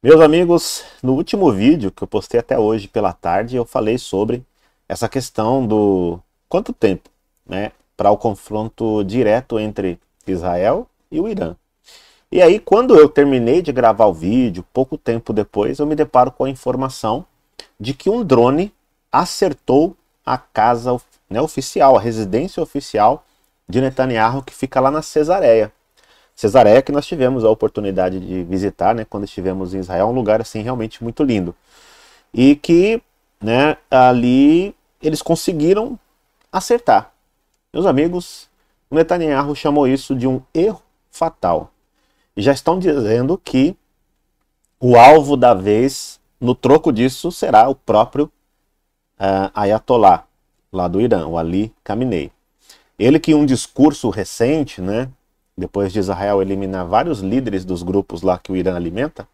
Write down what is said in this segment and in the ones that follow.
Meus amigos, no último vídeo que eu postei até hoje pela tarde, eu falei sobre essa questão do quanto tempo né, para o confronto direto entre Israel e o Irã. E aí, quando eu terminei de gravar o vídeo, pouco tempo depois, eu me deparo com a informação de que um drone acertou a casa né, oficial, a residência oficial de Netanyahu, que fica lá na Cesareia. Cesareia, é que nós tivemos a oportunidade de visitar, né, quando estivemos em Israel, um lugar assim realmente muito lindo. E que, né, ali eles conseguiram acertar. Meus amigos, o Netanyahu chamou isso de um erro fatal. E já estão dizendo que o alvo da vez, no troco disso, será o próprio uh, Ayatollah, lá do Irã, o Ali Khamenei. Ele que um discurso recente, né, depois de Israel eliminar vários líderes dos grupos lá que o Irã alimenta,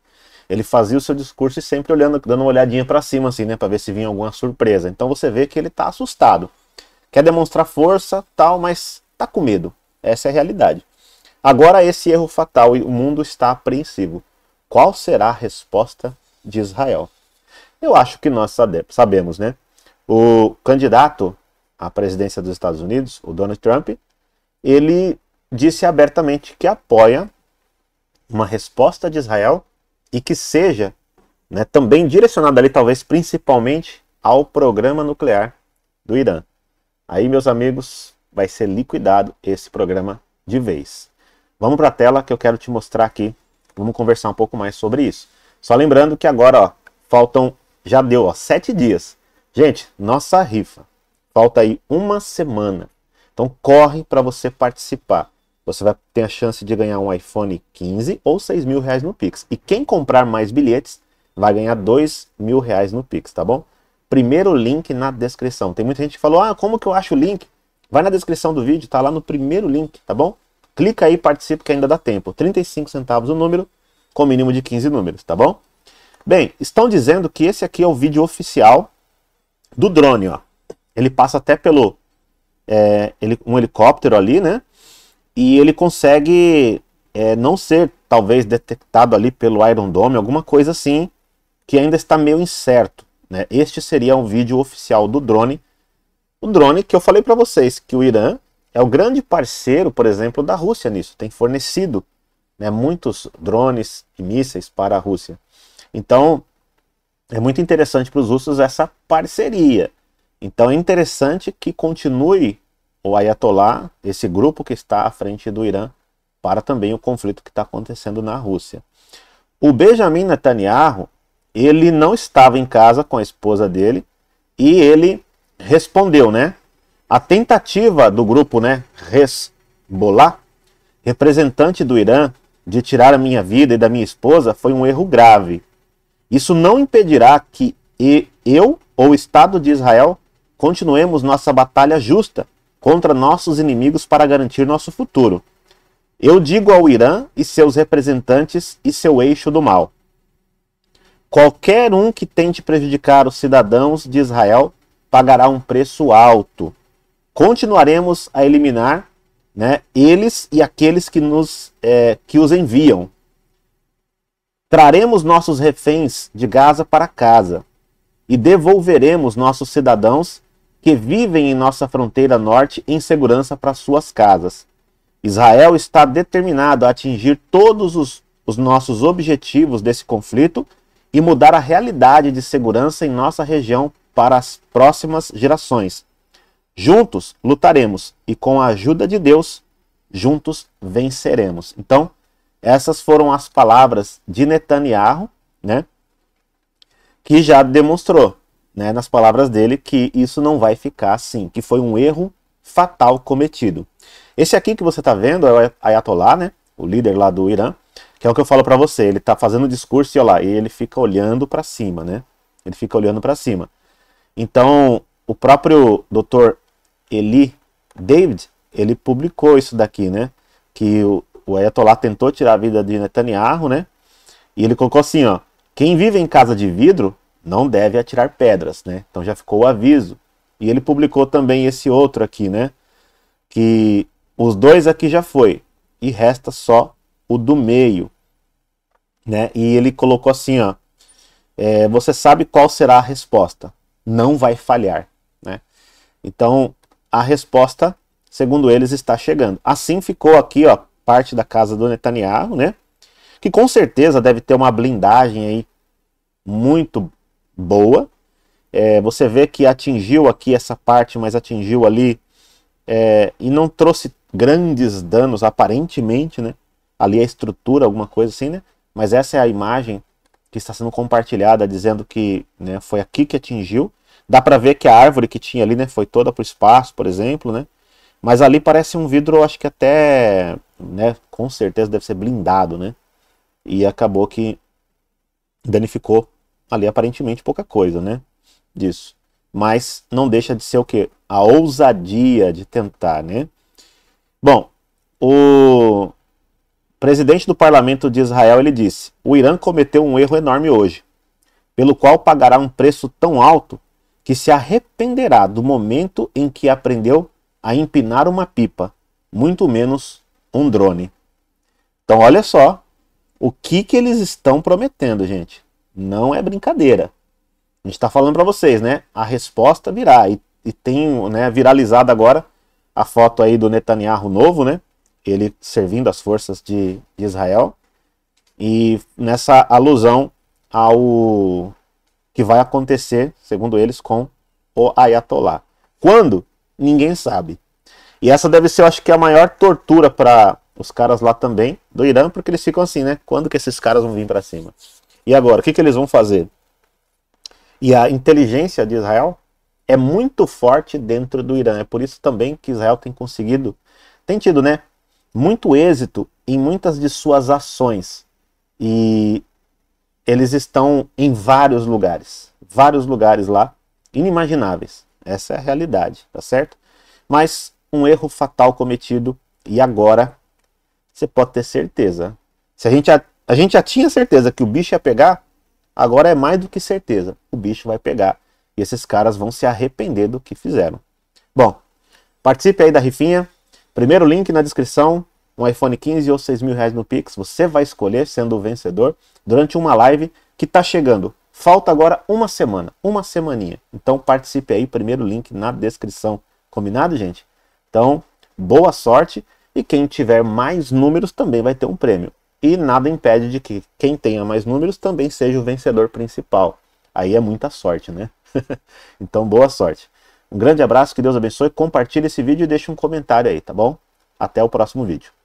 ele fazia o seu discurso e sempre olhando, dando uma olhadinha para cima, assim, né, para ver se vinha alguma surpresa. Então você vê que ele está assustado, quer demonstrar força, tal, mas está com medo. Essa é a realidade. Agora esse erro fatal e o mundo está apreensivo. Qual será a resposta de Israel? Eu acho que nós sabemos, né? O candidato à presidência dos Estados Unidos, o Donald Trump, ele disse abertamente que apoia uma resposta de Israel e que seja né, também direcionada ali, talvez principalmente, ao programa nuclear do Irã. Aí, meus amigos, vai ser liquidado esse programa de vez. Vamos para a tela que eu quero te mostrar aqui. Vamos conversar um pouco mais sobre isso. Só lembrando que agora, ó, faltam, já deu, ó, sete dias. Gente, nossa rifa. Falta aí uma semana. Então corre para você participar você vai ter a chance de ganhar um iPhone 15 ou 6 mil reais no Pix. E quem comprar mais bilhetes vai ganhar 2 mil reais no Pix, tá bom? Primeiro link na descrição. Tem muita gente que falou, ah, como que eu acho o link? Vai na descrição do vídeo, tá lá no primeiro link, tá bom? Clica aí, participe que ainda dá tempo. 35 centavos o número, com mínimo de 15 números, tá bom? Bem, estão dizendo que esse aqui é o vídeo oficial do drone, ó. Ele passa até pelo é, ele, um helicóptero ali, né? e ele consegue é, não ser talvez detectado ali pelo Iron Dome, alguma coisa assim, que ainda está meio incerto. Né? Este seria um vídeo oficial do drone. O drone que eu falei para vocês que o Irã é o grande parceiro, por exemplo, da Rússia nisso, tem fornecido né, muitos drones e mísseis para a Rússia. Então é muito interessante para os russos essa parceria. Então é interessante que continue o Ayatollah, esse grupo que está à frente do Irã, para também o conflito que está acontecendo na Rússia. O Benjamin Netanyahu, ele não estava em casa com a esposa dele e ele respondeu, né? A tentativa do grupo, né, Hezbollah, representante do Irã, de tirar a minha vida e da minha esposa foi um erro grave. Isso não impedirá que eu ou o Estado de Israel continuemos nossa batalha justa contra nossos inimigos para garantir nosso futuro. Eu digo ao Irã e seus representantes e seu eixo do mal: qualquer um que tente prejudicar os cidadãos de Israel pagará um preço alto. Continuaremos a eliminar né, eles e aqueles que, nos, é, que os enviam. Traremos nossos reféns de Gaza para casa e devolveremos nossos cidadãos que vivem em nossa fronteira norte em segurança para suas casas. Israel está determinado a atingir todos os, os nossos objetivos desse conflito e mudar a realidade de segurança em nossa região para as próximas gerações. Juntos lutaremos e com a ajuda de Deus, juntos venceremos. Então, essas foram as palavras de Netanyahu, né? Que já demonstrou né, nas palavras dele, que isso não vai ficar assim, que foi um erro fatal cometido. Esse aqui que você está vendo é o Ayatollah, né, o líder lá do Irã, que é o que eu falo para você, ele está fazendo discurso e olha lá, e ele fica olhando para cima, né? Ele fica olhando para cima. Então, o próprio Dr. Eli David, ele publicou isso daqui, né? Que o, o Ayatollah tentou tirar a vida de Netanyahu, né? E ele colocou assim, ó: "Quem vive em casa de vidro não deve atirar pedras, né? Então já ficou o aviso. E ele publicou também esse outro aqui, né? Que os dois aqui já foi e resta só o do meio, né? E ele colocou assim, ó, é, você sabe qual será a resposta? Não vai falhar, né? Então a resposta, segundo eles, está chegando. Assim ficou aqui, ó, parte da casa do Netanyahu, né? Que com certeza deve ter uma blindagem aí muito boa. É, você vê que atingiu aqui essa parte, mas atingiu ali é, e não trouxe grandes danos aparentemente, né? Ali a estrutura, alguma coisa assim, né? Mas essa é a imagem que está sendo compartilhada, dizendo que né, foi aqui que atingiu. Dá para ver que a árvore que tinha ali, né, foi toda para o espaço, por exemplo, né? Mas ali parece um vidro, acho que até, né, com certeza deve ser blindado, né? E acabou que danificou ali aparentemente pouca coisa, né? Disso. Mas não deixa de ser o quê? A ousadia de tentar, né? Bom, o presidente do parlamento de Israel ele disse: "O Irã cometeu um erro enorme hoje, pelo qual pagará um preço tão alto que se arrependerá do momento em que aprendeu a empinar uma pipa, muito menos um drone." Então, olha só o que que eles estão prometendo, gente. Não é brincadeira. A gente está falando para vocês, né? A resposta virá. E, e tem né, viralizado agora a foto aí do Netanyahu novo, né? Ele servindo as forças de, de Israel. E nessa alusão ao que vai acontecer, segundo eles, com o Ayatollah. Quando? Ninguém sabe. E essa deve ser, eu acho que, a maior tortura para os caras lá também, do Irã, porque eles ficam assim, né? Quando que esses caras vão vir para cima? E agora, o que, que eles vão fazer? E a inteligência de Israel é muito forte dentro do Irã. É por isso também que Israel tem conseguido, tem tido, né, muito êxito em muitas de suas ações. E eles estão em vários lugares, vários lugares lá inimagináveis. Essa é a realidade, tá certo? Mas um erro fatal cometido e agora você pode ter certeza. Se a gente a gente já tinha certeza que o bicho ia pegar, agora é mais do que certeza. O bicho vai pegar. E esses caras vão se arrepender do que fizeram. Bom, participe aí da rifinha. Primeiro link na descrição, um iPhone 15 ou 6 mil reais no Pix. Você vai escolher, sendo o vencedor, durante uma live que está chegando. Falta agora uma semana, uma semaninha. Então participe aí, primeiro link na descrição. Combinado, gente? Então, boa sorte. E quem tiver mais números também vai ter um prêmio. E nada impede de que quem tenha mais números também seja o vencedor principal. Aí é muita sorte, né? então, boa sorte. Um grande abraço, que Deus abençoe. Compartilhe esse vídeo e deixe um comentário aí, tá bom? Até o próximo vídeo.